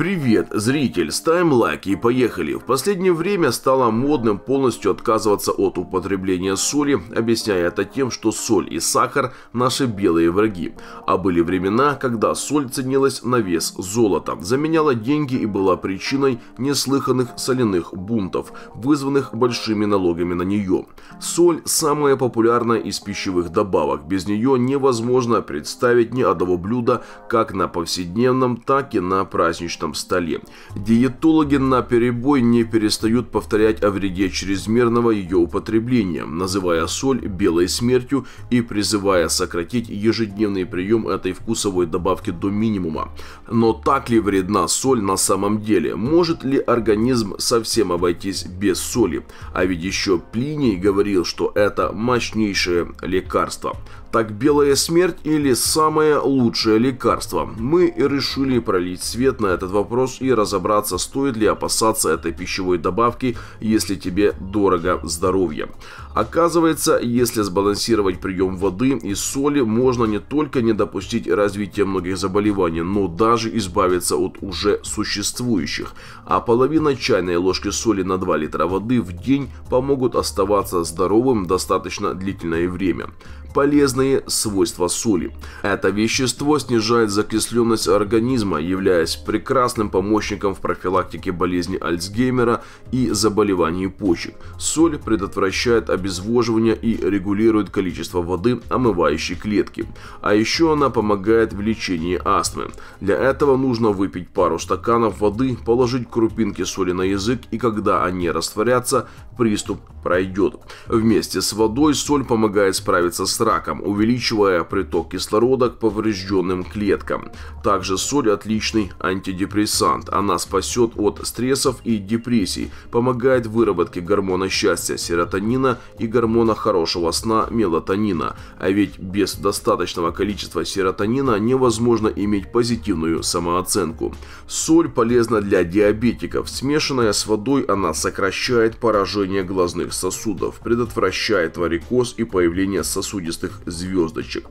Привет, зритель, ставим лайки и поехали. В последнее время стало модным полностью отказываться от употребления соли, объясняя это тем, что соль и сахар – наши белые враги. А были времена, когда соль ценилась на вес золота, заменяла деньги и была причиной неслыханных соляных бунтов, вызванных большими налогами на нее. Соль – самая популярная из пищевых добавок, без нее невозможно представить ни одного блюда как на повседневном, так и на праздничном письменном столе. Диетологи на перебой не перестают повторять о вреде чрезмерного ее употребления, называя соль белой смертью и призывая сократить ежедневный прием этой вкусовой добавки до минимума. Но так ли вредна соль на самом деле? Может ли организм совсем обойтись без соли? А ведь еще Плиний говорил, что это мощнейшее лекарство. Так белая смерть или самое лучшее лекарство? Мы решили пролить свет на этот вопрос и разобраться, стоит ли опасаться этой пищевой добавки, если тебе дорого здоровье. Оказывается, если сбалансировать прием воды и соли, можно не только не допустить развития многих заболеваний, но даже избавиться от уже существующих. А половина чайной ложки соли на 2 литра воды в день помогут оставаться здоровым достаточно длительное время. Полезно полезные свойства соли. Это вещество снижает закисленность организма, являясь прекрасным помощником в профилактике болезни Альцгеймера и заболеваний почек. Соль предотвращает обезвоживание и регулирует количество воды, омывающей клетки. А еще она помогает в лечении астмы. Для этого нужно выпить пару стаканов воды, положить крупинки соли на язык и когда они растворятся, приступ пройдет. Вместе с водой соль помогает справиться с раком, увеличивая приток кислорода к поврежденным клеткам. Также соль – отличный антидепрессант. Она спасет от стрессов и депрессий, помогает в выработке гормона счастья – серотонина и гормона хорошего сна – мелатонина. А ведь без достаточного количества серотонина невозможно иметь позитивную самооценку. Соль полезна для диабетиков. Смешанная с водой она сокращает поражение глазных сосудов, предотвращает варикоз и появление сосудистых звездочек.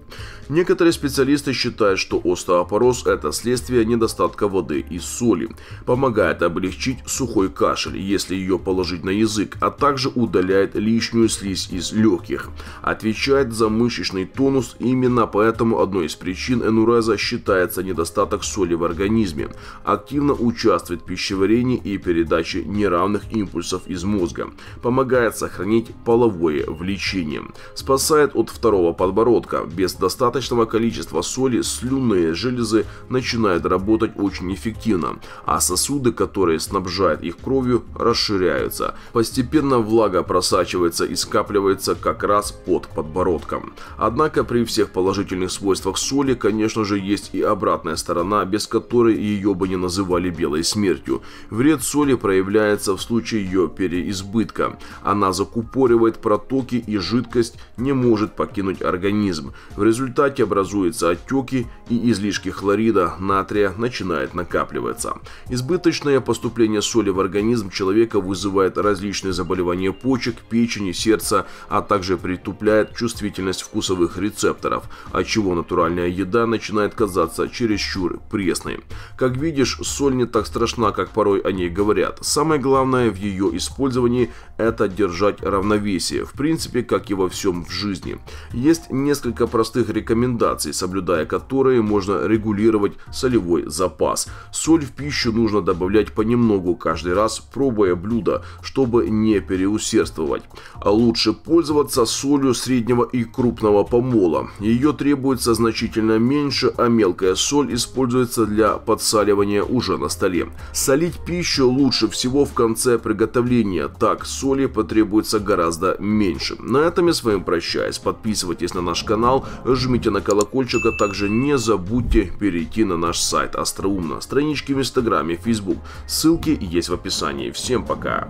Некоторые специалисты считают, что остеопороз – это следствие недостатка воды и соли. Помогает облегчить сухой кашель, если ее положить на язык, а также удаляет лишнюю слизь из легких. Отвечает за мышечный тонус, именно поэтому одной из причин энуреза считается недостаток соли в организме. Активно участвует в пищеварении и передаче неравных импульсов из мозга. Помогает сохранить половое влечение. Спасает от второго подбородка подбородка. Без достаточного количества соли слюнные железы начинают работать очень эффективно, а сосуды, которые снабжают их кровью, расширяются. Постепенно влага просачивается и скапливается как раз под подбородком. Однако при всех положительных свойствах соли, конечно же, есть и обратная сторона, без которой ее бы не называли белой смертью. Вред соли проявляется в случае ее переизбытка. Она закупоривает протоки и жидкость не может покинуть организм организм. В результате образуются отеки и излишки хлорида, натрия начинает накапливаться. Избыточное поступление соли в организм человека вызывает различные заболевания почек, печени, сердца, а также притупляет чувствительность вкусовых рецепторов, отчего натуральная еда начинает казаться чересчур пресной. Как видишь, соль не так страшна, как порой о ней говорят. Самое главное в ее использовании – это держать равновесие, в принципе, как и во всем в жизни. Есть есть несколько простых рекомендаций, соблюдая которые можно регулировать солевой запас. Соль в пищу нужно добавлять понемногу каждый раз, пробуя блюдо, чтобы не переусердствовать. А лучше пользоваться солью среднего и крупного помола. Ее требуется значительно меньше, а мелкая соль используется для подсаливания уже на столе. Солить пищу лучше всего в конце приготовления, так соли потребуется гораздо меньше. На этом я с вами прощаюсь. Подписывайтесь на на наш канал, жмите на колокольчик, а также не забудьте перейти на наш сайт Остроумно, странички в Инстаграме, Фейсбук. Ссылки есть в описании. Всем пока!